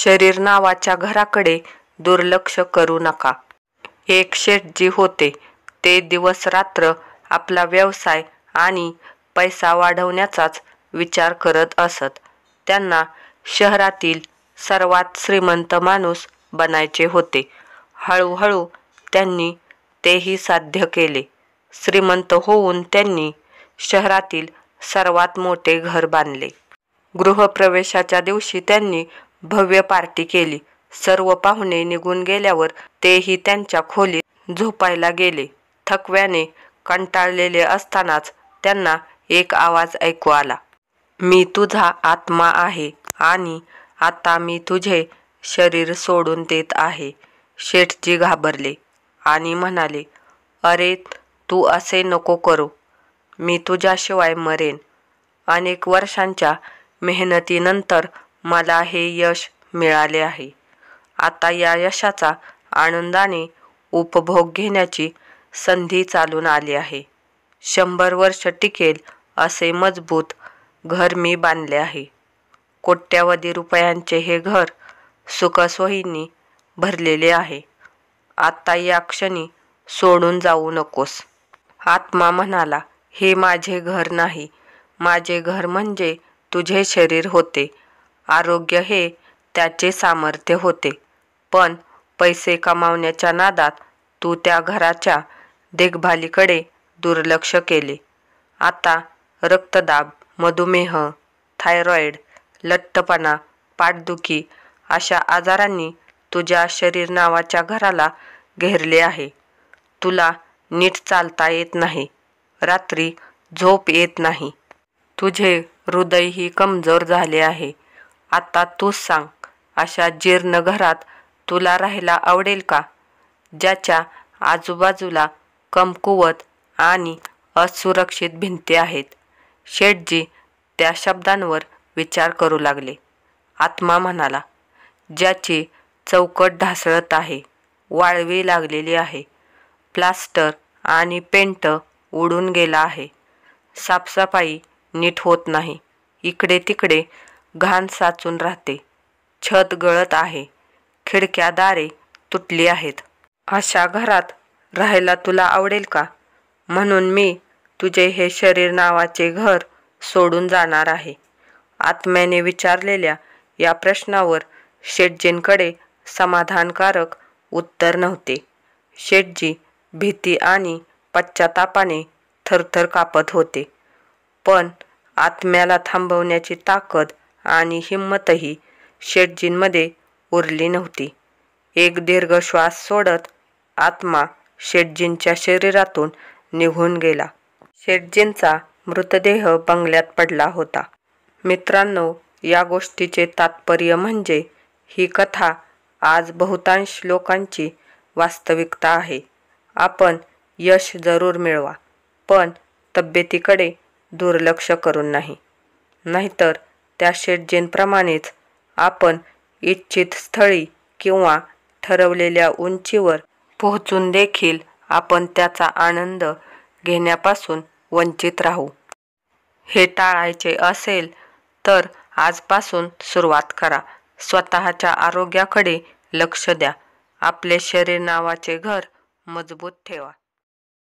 शरीर नावाच्या घराकडे दुर्लक्ष करू नका एक शेटजी होते ते दिवस रात्र आपला व्यवसाय आणि पैसा वाढवण्याचाच विचार करत असत त्यांना शहरातील सर्वात श्रीमंत माणूस बनायचे होते हळूहळू त्यांनी तेही साध्य केले श्रीमंत होऊन त्यांनी शहरातील सर्वात मोठे घर बांधले गृहप्रवेशाच्या दिवशी त्यांनी भव्य पार्टी केली सर्व पाहुणे निघून गेल्यावर तेही त्यांच्या खोलीत झोपायला गेले थकव्याने कंटाळलेले असतानाच त्यांना एक आवाज ऐकू आला मी तुझा आत्मा आहे आणि आता मी तुझे शरीर सोडून देत आहे शेठजी घाबरले आणि म्हणाले अरे तू असे नको करू मी तुझ्याशिवाय मरेन अनेक वर्षांच्या मेहनतीनंतर मला हे यश मिळाले आहे आता या यशाचा आनंदाने उपभोग घेण्याची संधी चालून आली आहे शंभर वर्ष टिकेल असे मजबूत घर मी बांधले आहे कोट्यावधी रुपयांचे हे घर सुखसोयींनी भरलेले आहे आत्ता या क्षणी सोडून जाऊ नकोस आत्मा म्हणाला हे माझे घर नाही माझे घर म्हणजे तुझे शरीर होते आरोग्य हे त्याचे सामर्थ्य होते पण पैसे कमावण्याच्या नादात तू त्या घराच्या देखभालीकडे दुर्लक्ष केले आता रक्तदाब मधुमेह थायरॉईड लठ्ठपणा पाठदुखी अशा आजारांनी तुझ्या शरीर नावाच्या घराला घेरले आहे तुला नीट चालता येत नाही रात्री झोप येत नाही तुझे हृदयही कमजोर झाले आहे आता तूच सांग अशा जीर्ण घरात तुला राहायला आवडेल का ज्याच्या आजूबाजूला कमकुवत आणि असुरक्षित भिंती आहेत शेठजी त्या शब्दांवर विचार करू लागले आत्मा म्हणाला ज्याची चौकट ढासळत आहे वाळवी लागलेली आहे प्लास्टर आणि पेंट उडून गेला आहे साफसफाई नीट होत नाही इकडे तिकडे घाण साचून राहते छत गळत आहे खिडक्या दारे तुटली आहेत अशा घरात राहायला तुला आवडेल का म्हणून मी तुझे हे शरीर नावाचे घर सोडून जाणार आहे आत्म्याने विचारलेल्या या प्रश्नावर शेटजींकडे समाधानकारक उत्तर नव्हते शेटजी भीती आणि पश्चातापाने थरथर कापत होते पण आत्म्याला थांबवण्याची ताकद आणि हिंमतही शेटजींमध्ये उरली नव्हती एक दीर्घ श्वास सोडत आत्मा शेटजींच्या शरीरातून निघून गेला शेटजींचा मृतदेह बंगल्यात पडला होता मित्रांनो या गोष्टीचे तात्पर्य म्हणजे ही कथा आज बहुतांश लोकांची वास्तविकता आहे आपण यश जरूर मिळवा पण तब्येतीकडे दुर्लक्ष करून नाही नाहीतर त्या शेटजींप्रमाणेच आपण इच्छित स्थळी किंवा ठरवलेल्या उंचीवर पोहोचून देखील आपण त्याचा आनंद घेण्यापासून वंचित राहू. हे टाळायचे असेल तर आजपासून सुरुवात करा. स्वतःच्या आरोग्याकडे लक्ष द्या. आपले शरीर नावाचे घर मजबूत ठेवा.